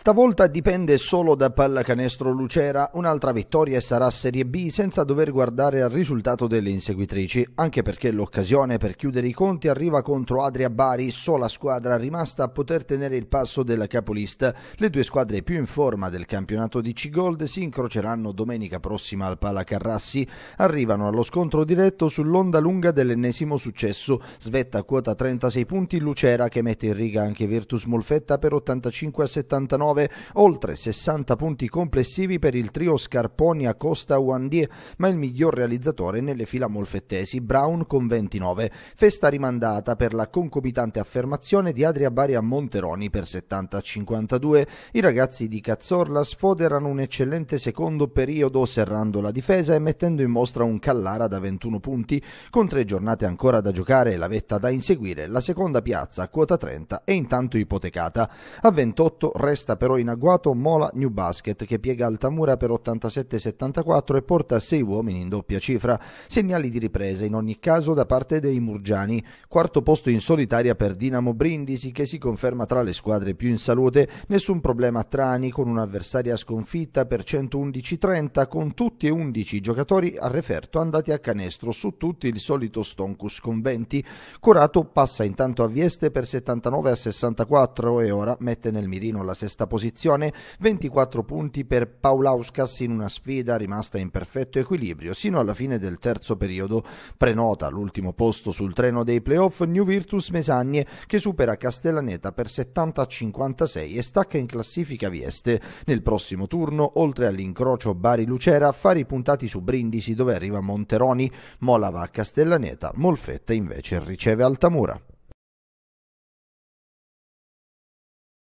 Stavolta dipende solo da Pallacanestro Lucera, un'altra vittoria e sarà Serie B senza dover guardare al risultato delle inseguitrici, anche perché l'occasione per chiudere i conti arriva contro Adria Bari, sola squadra rimasta a poter tenere il passo della capolista. Le due squadre più in forma del campionato di C-Gold si incroceranno domenica prossima al Palacarrassi, arrivano allo scontro diretto sull'onda lunga dell'ennesimo successo, svetta a quota 36 punti Lucera che mette in riga anche Virtus Molfetta per 85 a 79 9, oltre 60 punti complessivi per il trio Scarponi, a Costa Wandier, ma il miglior realizzatore nelle fila molfettesi, Brown con 29. Festa rimandata per la concomitante affermazione di Adria Bari a Monteroni per 70-52. I ragazzi di Cazzorla sfoderano un eccellente secondo periodo serrando la difesa e mettendo in mostra un Callara da 21 punti, con tre giornate ancora da giocare e la vetta da inseguire. La seconda piazza, quota 30, è intanto ipotecata. A 28 resta però in agguato Mola New Basket che piega Altamura per 87-74 e porta 6 uomini in doppia cifra. Segnali di ripresa in ogni caso da parte dei Murgiani. Quarto posto in solitaria per Dinamo Brindisi che si conferma tra le squadre più in salute. Nessun problema a Trani con un'avversaria sconfitta per 111-30 con tutti e 11 i giocatori a referto andati a canestro su tutti il solito Stoncus con 20. Corato passa intanto a Vieste per 79 64 e ora mette nel mirino la sesta posizione, 24 punti per Paulauskas in una sfida rimasta in perfetto equilibrio sino alla fine del terzo periodo. Prenota l'ultimo posto sul treno dei playoff New Virtus Mesagne che supera Castellaneta per 70-56 e stacca in classifica Vieste. Nel prossimo turno, oltre all'incrocio Bari-Lucera, affari puntati su Brindisi dove arriva Monteroni, Mola va a Castellaneta, Molfetta invece riceve Altamura.